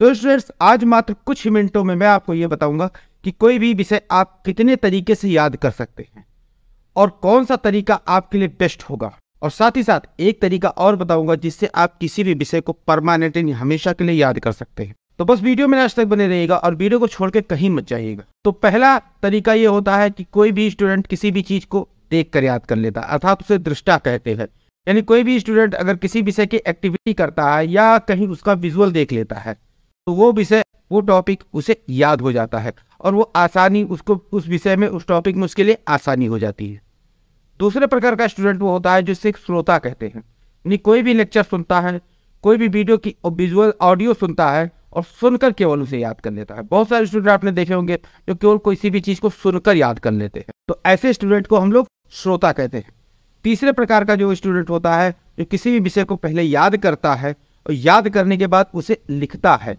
तो स्टूडेंट्स आज मात्र कुछ मिनटों में मैं आपको ये बताऊंगा कि कोई भी विषय आप कितने तरीके से याद कर सकते हैं और कौन सा तरीका आपके लिए बेस्ट होगा और साथ ही साथ एक तरीका और बताऊंगा जिससे आप किसी भी विषय को परमानेंटली हमेशा के लिए याद कर सकते हैं तो बस वीडियो में आज तक बने रहेगा और वीडियो को छोड़ के कहीं मत जाइएगा तो पहला तरीका ये होता है कि कोई भी स्टूडेंट किसी भी चीज़ को देख कर याद कर लेता है अर्थात उसे दृष्टा कहते हैं यानी कोई भी स्टूडेंट अगर किसी विषय की एक्टिविटी करता है या कहीं उसका विजुअल देख लेता है तो वो विषय वो टॉपिक उसे याद हो जाता है और वो आसानी उसको उस विषय में उस टॉपिक में उसके लिए आसानी हो जाती है दूसरे प्रकार का स्टूडेंट वो होता है सिर्फ श्रोता कहते हैं यानी कोई भी लेक्चर सुनता है कोई भी वीडियो की विजुअल ऑडियो सुनता है और सुनकर केवल उसे याद कर लेता है बहुत सारे स्टूडेंट आपने देखे होंगे जो केवल किसी भी चीज़ को सुनकर याद कर लेते हैं तो ऐसे स्टूडेंट को हम लोग श्रोता कहते हैं तीसरे प्रकार का जो स्टूडेंट होता है जो किसी भी विषय को पहले याद करता है और याद करने के बाद उसे लिखता है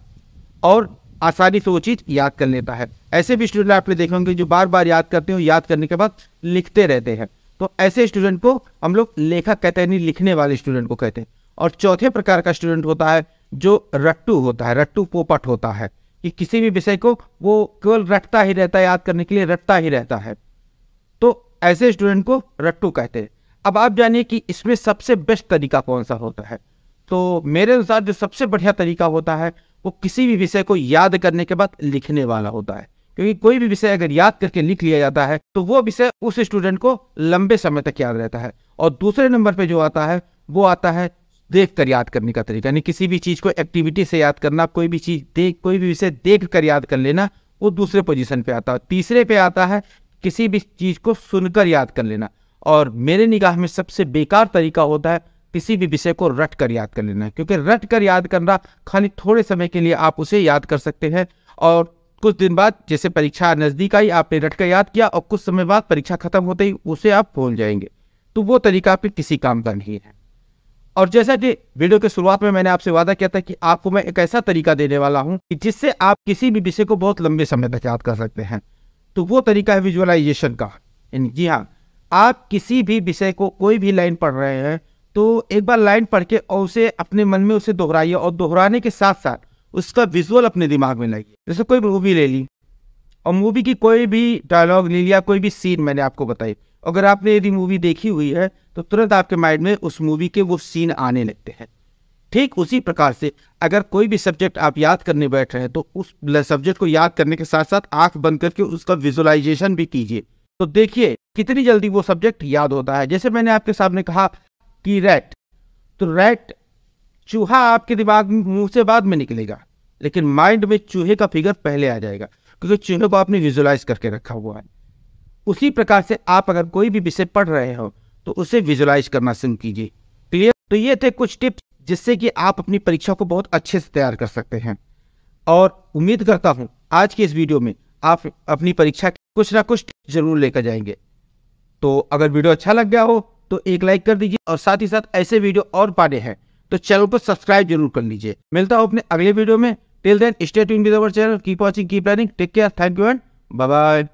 और आसानी से वो चीज़ याद कर लेता है ऐसे भी स्टूडेंट आपने देखे होंगे जो बार बार याद करते हैं याद करने के बाद लिखते रहते हैं तो ऐसे स्टूडेंट को हम लोग लेखक कहते हैं नहीं लिखने वाले स्टूडेंट को कहते हैं और चौथे प्रकार का स्टूडेंट होता है जो रट्टू होता है रट्टू पोपट होता है कि किसी भी विषय को वो केवल रटता ही रहता है याद करने के लिए रटता ही रहता है तो ऐसे स्टूडेंट को रट्टू कहते हैं अब आप जानिए कि इसमें सबसे बेस्ट तरीका कौन सा होता है तो मेरे अनुसार जो सबसे बढ़िया तरीका होता है वो किसी भी विषय को याद करने के बाद लिखने वाला होता है क्योंकि कोई भी विषय अगर याद करके लिख लिया जाता है तो वो विषय उस स्टूडेंट को लंबे समय तक याद रहता है और दूसरे नंबर पर जो आता है वो आता है देख कर याद करने का तरीका यानी किसी भी चीज़ को एक्टिविटी से याद करना कोई भी चीज़ देख कोई भी विषय देख कर याद कर लेना वो दूसरे पोजीशन पे आता है तीसरे पे आता है किसी भी चीज़ को सुनकर याद कर लेना और मेरे निगाह में सबसे बेकार तरीका होता है किसी भी विषय को रट कर याद कर लेना है क्योंकि रट कर याद करना खाली थोड़े समय के लिए आप उसे याद कर सकते हैं और कुछ दिन बाद जैसे परीक्षा नज़दीक आई आपने रट कर याद किया और कुछ समय बाद परीक्षा ख़त्म होते ही उसे आप भूल जाएंगे तो वो तरीका आपके किसी काम का नहीं है और जैसा कि वीडियो के शुरुआत में मैंने आपसे वादा किया था कि आपको मैं एक ऐसा तरीका देने वाला हूं कि जिससे आप किसी भी विषय को बहुत लंबे समय तक याद कर सकते हैं तो वो तरीका है विजुअलाइजेशन का जी हाँ आप किसी भी विषय को कोई भी लाइन पढ़ रहे हैं तो एक बार लाइन पढ़ के और उसे अपने मन में उसे दोहराइए और दोहराने के साथ साथ उसका विजुअल अपने दिमाग में लाइए जैसे कोई मूवी ले ली और मूवी की कोई भी डायलॉग ले लिया कोई भी सीन मैंने आपको बताई अगर आपने यदि मूवी देखी हुई है तो तुरंत आपके माइंड में उस मूवी के वो सीन आने लगते हैं ठीक उसी प्रकार से अगर कोई भी सब्जेक्ट आप याद करने बैठ रहे हैं तो उस सब्जेक्ट को याद करने के साथ साथ आंख बंद करके उसका विजुअलाइजेशन भी कीजिए तो देखिए कितनी जल्दी वो सब्जेक्ट याद होता है जैसे मैंने आपके सामने कहा कि रेट तो रेट चूहा आपके दिमाग मुंह से बाद में निकलेगा लेकिन माइंड में चूहे का फिगर पहले आ जाएगा क्योंकि चूहे को आपने विजुलाइज करके रखा हुआ है उसी प्रकार से आप अगर कोई भी विषय पढ़ रहे हो तो उसे विजुलाइज करना शुरू कीजिए क्लियर तो ये थे कुछ टिप्स जिससे कि आप अपनी परीक्षा को बहुत अच्छे से तैयार कर सकते हैं और उम्मीद करता हूँ आज की इस वीडियो में आप अपनी परीक्षा कुछ ना कुछ जरूर लेकर जाएंगे तो अगर वीडियो अच्छा लग गया हो तो एक लाइक कर दीजिए और साथ ही साथ ऐसे वीडियो और पाने हैं तो चैनल को सब्सक्राइब जरूर कर लीजिए मिलता हूँ अपने अगले वीडियो में till then stay tune with our channel keep watching keep learning take care thank you and bye